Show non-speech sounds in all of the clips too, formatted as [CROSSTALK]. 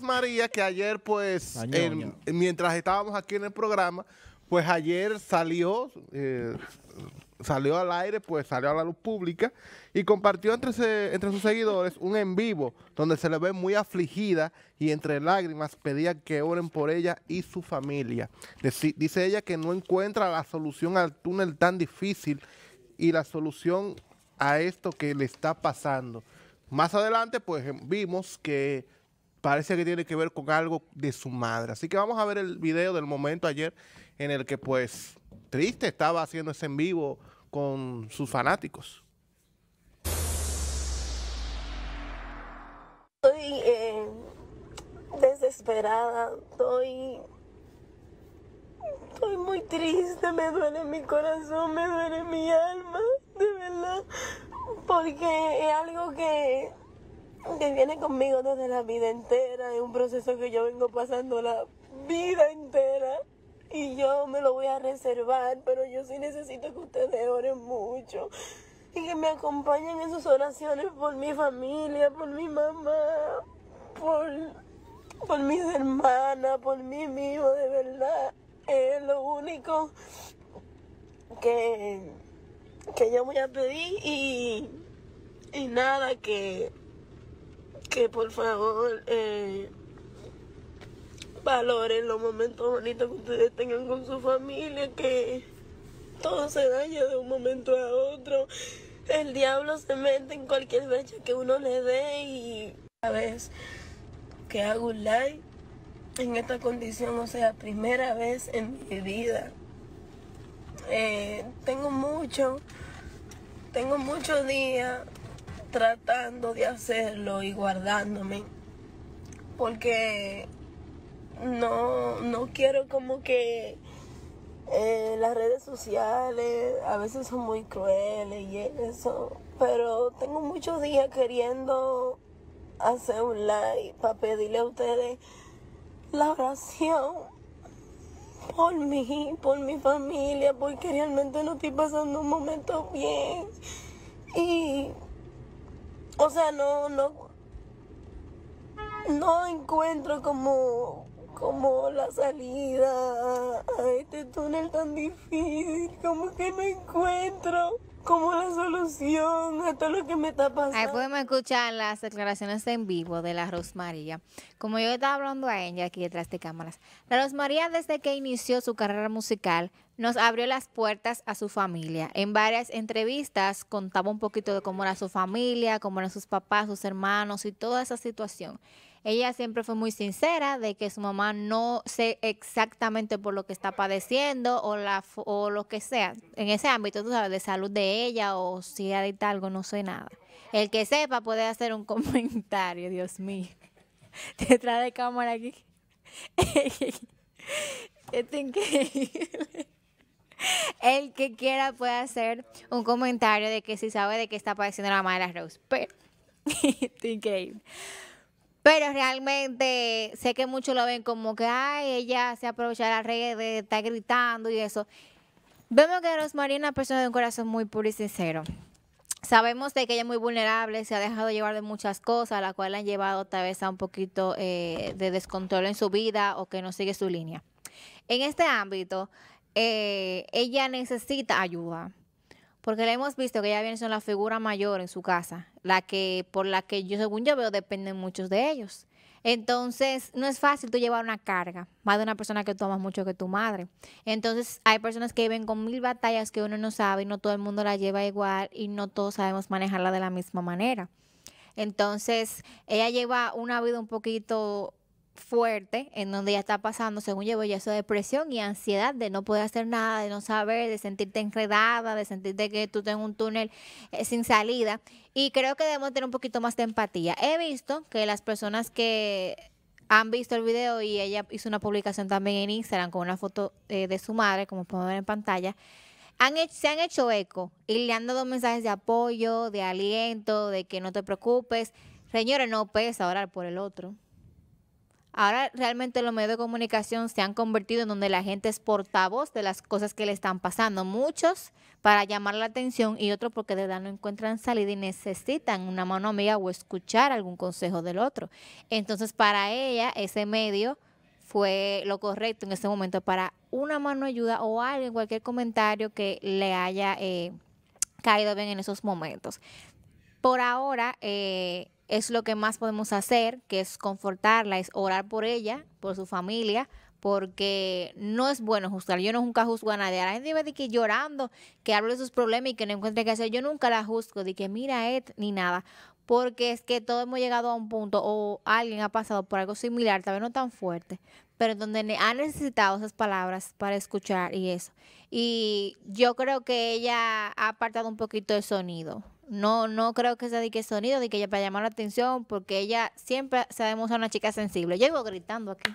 María, que ayer, pues, mientras estábamos aquí en el programa, pues ayer salió, eh, salió al aire, pues salió a la luz pública y compartió entre, entre sus seguidores un en vivo donde se le ve muy afligida y entre lágrimas pedía que oren por ella y su familia. dice ella que no encuentra la solución al túnel tan difícil y la solución a esto que le está pasando. Más adelante, pues vimos que parece que tiene que ver con algo de su madre. Así que vamos a ver el video del momento ayer en el que pues triste estaba haciendo ese en vivo con sus fanáticos. Estoy eh, desesperada, estoy, estoy muy triste, me duele mi corazón, me duele mi alma, de verdad, porque es algo que que viene conmigo desde la vida entera. Es un proceso que yo vengo pasando la vida entera. Y yo me lo voy a reservar, pero yo sí necesito que ustedes oren mucho. Y que me acompañen en sus oraciones por mi familia, por mi mamá, por, por mis hermanas, por mí mismo, de verdad. Es lo único que, que yo voy a pedir y nada que que por favor eh, valoren los momentos bonitos que ustedes tengan con su familia, que todo se daña de un momento a otro. El diablo se mete en cualquier brecha que uno le dé y a vez que hago un like. en esta condición, o sea, primera vez en mi vida. Eh, tengo mucho, tengo muchos días tratando de hacerlo y guardándome. Porque no, no quiero como que eh, las redes sociales a veces son muy crueles y eso. Pero tengo muchos días queriendo hacer un like para pedirle a ustedes la oración por mí, por mi familia, porque realmente no estoy pasando un momento bien. Y o sea, no, no, no encuentro como, como la salida a este túnel tan difícil, como que no encuentro como la solución a todo lo que me está pasando. Ahí pueden escuchar las declaraciones en vivo de la Rosmaría. Como yo estaba hablando a ella aquí detrás de cámaras, la Rosmaría desde que inició su carrera musical nos abrió las puertas a su familia. En varias entrevistas contaba un poquito de cómo era su familia, cómo eran sus papás, sus hermanos y toda esa situación. Ella siempre fue muy sincera de que su mamá no sé exactamente por lo que está padeciendo o, lo que sea, en ese ámbito, tú sabes, de salud de ella o si dicho algo, no sé nada. El que sepa puede hacer un [LAUGHS] comentario, Dios mío. [LAUGHS] Detrás de cámara aquí. [LAUGHS] Esto increíble. El que quiera puede hacer un comentario de que si sabe de qué está padeciendo la madre de Rose. Pero, este increíble. Pero realmente sé que muchos lo ven como que, ay, ella se aprovecha de las redes, está gritando y eso. Vemos que Rosmarie es una persona de un corazón muy puro y sincero. Sabemos de que ella es muy vulnerable, se ha dejado llevar de muchas cosas, la cual la han llevado tal vez a un poquito eh, de descontrol en su vida o que no sigue su línea. En este ámbito, eh, ella necesita ayuda. Porque la hemos visto que ella viene son la figura mayor en su casa, la que por la que yo según yo veo dependen muchos de ellos. Entonces, no es fácil tú llevar una carga, más de una persona que tú amas mucho que tu madre. Entonces, hay personas que viven con mil batallas que uno no sabe y no todo el mundo la lleva igual y no todos sabemos manejarla de la misma manera. Entonces, ella lleva una vida un poquito fuerte en donde ya está pasando, según llevo ya eso depresión y ansiedad de no poder hacer nada, de no saber, de sentirte enredada, de sentirte que tú estás en un túnel eh, sin salida. Y creo que debemos tener un poquito más de empatía. He visto que las personas que han visto el video y ella hizo una publicación también en Instagram con una foto eh, de su madre, como podemos ver en pantalla, se han hecho eco y le han dado mensajes de apoyo, de aliento, de que no te preocupes. Señores, no pesa orar por el otro. Ahora realmente los medios de comunicación se han convertido en donde la gente es portavoz de las cosas que le están pasando. Muchos para llamar la atención y otros porque de verdad no encuentran salida y necesitan una mano amiga o escuchar algún consejo del otro. Entonces para ella ese medio fue lo correcto en ese momento para una mano ayuda o alguien, cualquier comentario que le haya eh, caído bien en esos momentos. Por ahora, eh, es lo que más podemos hacer, que es confortarla, es orar por ella, por su familia, porque no es bueno juzgar. Yo no nunca juzgo a nadie. La gente me dice que llorando, que hablo de sus problemas y que no encuentre qué hacer. Yo nunca la juzgo, de que mira, Ed, ni nada. Porque es que todos hemos llegado a un punto o alguien ha pasado por algo similar, tal vez no tan fuerte, pero donde ha necesitado esas palabras para escuchar y eso. Y yo creo que ella ha apartado un poquito el sonido. No, no creo que sea de que sonido, de que ella para llamar la atención, porque ella siempre sabemos a una chica sensible. Yo gritando aquí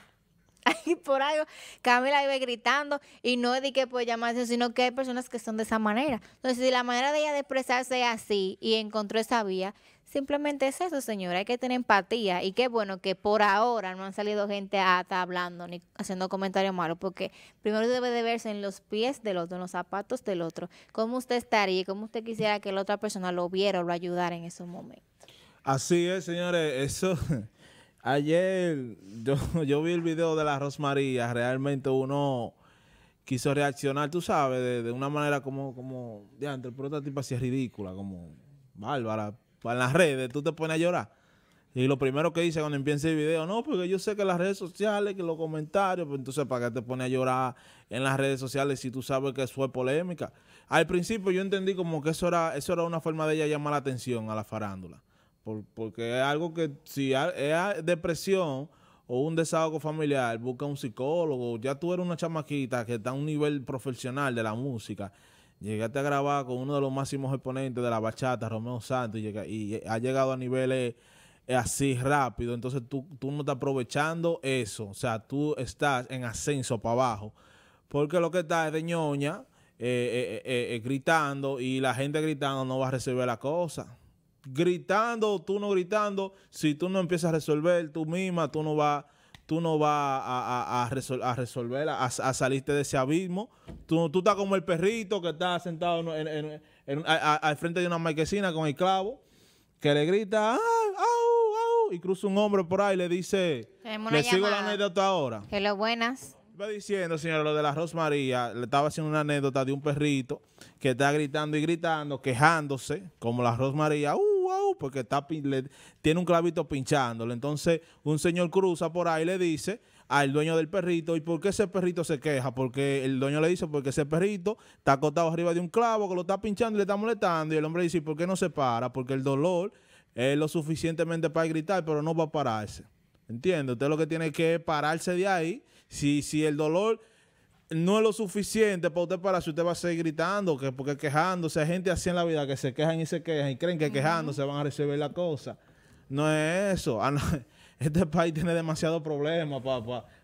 ahí por algo, Camila iba gritando y no es de que por llamarse, sino que hay personas que son de esa manera. Entonces, si la manera de ella de expresarse es así y encontró esa vía, simplemente es eso, señora, hay que tener empatía y qué bueno que por ahora no han salido gente hasta hablando ni haciendo comentarios malos, porque primero debe de verse en los pies del otro, en los zapatos del otro, cómo usted estaría y cómo usted quisiera que la otra persona lo viera o lo ayudara en esos momentos. Así es, señores, eso... [LAUGHS] Ayer yo, [LAUGHS] yo vi el video de la Rosmaría, realmente uno quiso reaccionar, tú sabes, de, una manera como, como, de antes, pero otra tipa así es ridícula, como bárbara, para las redes, tú te pones a llorar. Y lo primero que dice cuando empieza el video, no, porque yo sé que las redes sociales, que los comentarios, pues entonces, ¿para qué te pones a llorar en las redes sociales si tú sabes que fue polémica? Al principio yo entendí como que eso era, eso era una forma de ella llamar la atención a la farándula porque es algo que si es depresión o un desahogo familiar, busca un psicólogo. Ya tú eres una chamaquita que está a un nivel profesional de la música. Llegaste a grabar con uno de los máximos exponentes de la bachata, Romeo Santos, y, llega, ha llegado a niveles eh, así rápido, entonces tú, no estás aprovechando eso, o sea, tú estás en ascenso para abajo, porque lo que está es de ñoña, eh, eh, gritando y la gente gritando no va a recibir la cosa gritando, tú no gritando, si tú no empiezas a resolver tú misma, tú no vas tú no vas a, a, a, a resolver, a, salirte de ese abismo. Tú, tú estás como el perrito que está sentado al frente de una marquesina con el clavo, que le grita, ¡Ah, au, au", y cruza un hombre por ahí y le dice, le sigo la anécdota ahora. lo buenas. Va diciendo, señor, lo de la Rosmaría, le estaba haciendo una anécdota de un perrito que está gritando y gritando, quejándose, como la Rosmaría, ¡Uh! porque está, tiene un clavito pinchándole. Entonces, un señor cruza por ahí y le dice al dueño del perrito, ¿y por qué ese perrito se queja? Porque el dueño le dice, porque ese perrito está acostado arriba de un clavo que lo está pinchando y le está molestando. Y el hombre dice, por qué no se para? Porque el dolor es lo suficientemente para gritar, pero no va a pararse. ¿Entiende? Usted lo que tiene que es pararse de ahí. Si, si el dolor no es lo suficiente para usted para si usted va a seguir gritando, que porque quejándose, hay gente así en la vida que se quejan y se quejan y creen que quejándose van a recibir la cosa. No es eso. Ah, [LAUGHS] este país tiene demasiados problemas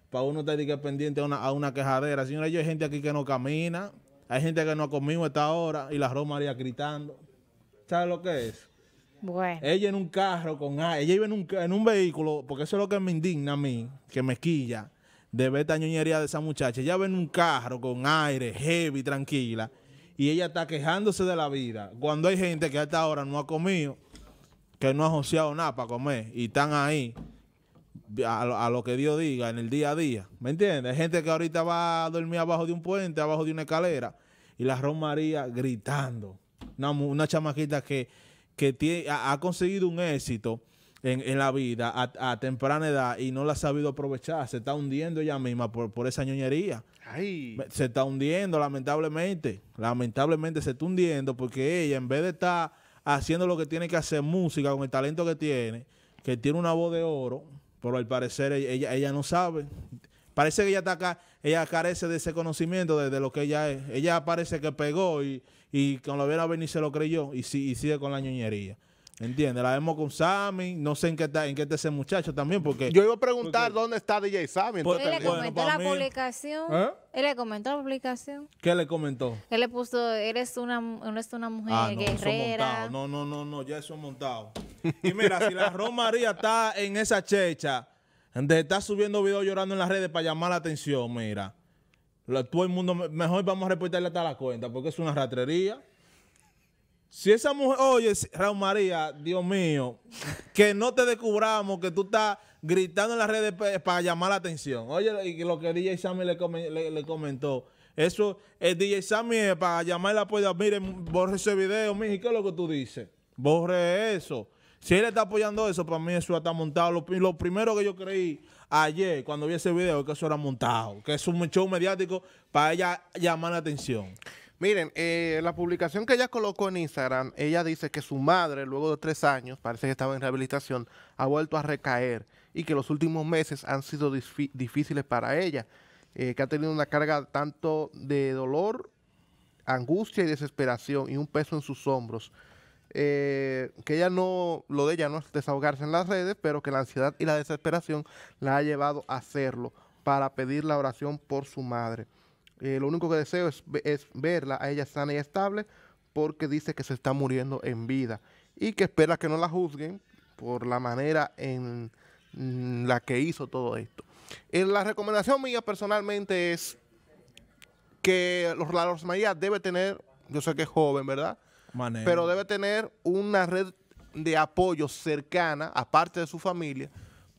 para uno estar pendiente a una, quejadera. Señora, hay gente aquí que no camina, hay gente que no ha comido esta hora y la Roma haría gritando. ¿Sabes lo que es? Bueno. Ella en un carro con ella iba en un, en un vehículo, porque eso es lo que me indigna a mí, que me quilla de ver esta de esa muchacha. Ella ven un carro con aire, heavy, tranquila, y ella está quejándose de la vida. Cuando hay gente que hasta ahora no ha comido, que no ha joseado nada para comer, y están ahí a lo, que Dios diga en el día a día. ¿Me entiendes? Hay gente que ahorita va a dormir abajo de un puente, abajo de una escalera, y la Romaría gritando. Una, una chamaquita que, que ha conseguido un éxito en, la vida a, temprana edad y no la ha sabido aprovechar. Se está hundiendo ella misma por, esa ñoñería. Se está hundiendo, lamentablemente. Lamentablemente se está hundiendo porque ella, en vez de estar haciendo lo que tiene que hacer, música con el talento que tiene, que tiene una voz de oro, pero al parecer ella, ella no sabe. Parece que ella está acá, ella carece de ese conocimiento de, lo que ella es. Ella parece que pegó y, y cuando lo viera venir se lo creyó y, si, y sigue con la ñoñería. Entiende, la vemos con Sammy, no sé en qué está, en qué ese muchacho también, porque... Yo iba a preguntar dónde está DJ Sammy. Pues, él le comentó la publicación. ¿Eh? Él le comentó la publicación. ¿Qué le comentó? Él le puso, eres una, eres una mujer ah, guerrera. No, no, no, no, ya eso montado. Y mira, si la Romaría está en esa checha, de está subiendo videos llorando en las redes para llamar la atención, mira. Todo el mundo, mejor vamos a reportarle hasta la cuenta, porque es una ratrería. Si esa mujer, oye, Raúl María, Dios mío, que no te descubramos que tú estás gritando en las redes para llamar la atención. Oye, y lo que DJ Sammy le, comentó. Eso, el eh, DJ Sammy es para llamar la apoyo. Mire, borre ese video, mija, ¿qué es lo que tú dices? Borre eso. Si él está apoyando eso, para mí eso está montado. Lo, lo, primero que yo creí ayer cuando vi ese video es que eso era montado, que es un show mediático para ella llamar la atención. Miren, eh, la publicación que ella colocó en Instagram, ella dice que su madre, luego de tres años, parece que estaba en rehabilitación, ha vuelto a recaer y que los últimos meses han sido difíciles para ella, eh, que ha tenido una carga tanto de dolor, angustia y desesperación y un peso en sus hombros. Eh, que ella no, lo de ella no es desahogarse en las redes, pero que la ansiedad y la desesperación la ha llevado a hacerlo para pedir la oración por su madre. Eh, lo único que deseo es, verla a ella sana y estable porque dice que se está muriendo en vida y que espera que no la juzguen por la manera en mm, la que hizo todo esto. Eh, la recomendación mía personalmente es que la Rosa María debe tener, yo sé que es joven, ¿verdad? Pero debe tener una red de apoyo cercana, aparte de su familia,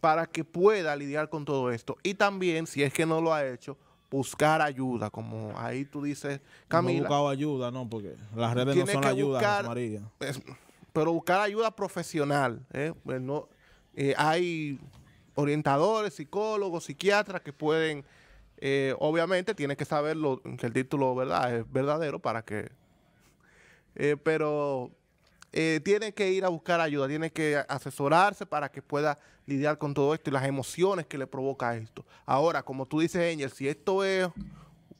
para que pueda lidiar con todo esto. Y también, si es que no lo ha hecho, buscar ayuda, como ahí tú dices, Camila. No ayuda, no, porque las redes no son ayuda, María. pero buscar ayuda profesional. Eh, pues eh, hay orientadores, psicólogos, psiquiatras que pueden, eh, obviamente tienes que saber que el título ¿verdad? es verdadero para que... pero eh, tiene que ir a buscar ayuda, tiene que asesorarse para que pueda lidiar con todo esto y las emociones que le provoca esto. Ahora, como tú dices, Angel, si esto es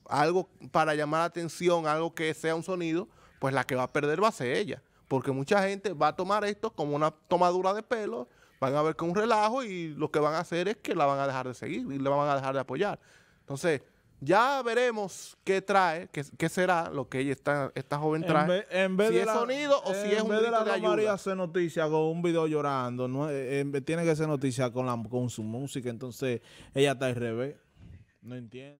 algo para llamar la atención, algo que sea un sonido, pues la que va a perder va a ser ella. Porque mucha gente va a tomar esto como una tomadura de pelo, van a ver que un relajo y lo que van a hacer es que la van a dejar de seguir y la van a dejar de apoyar. Entonces, ya veremos qué trae, qué, será lo que ella está, esta joven trae. si es sonido o si es un video de, la de María hacer noticia con un video llorando, no, eh, eh, tiene que ser noticia con, la, con su música, entonces ella está al revés. No entiendo.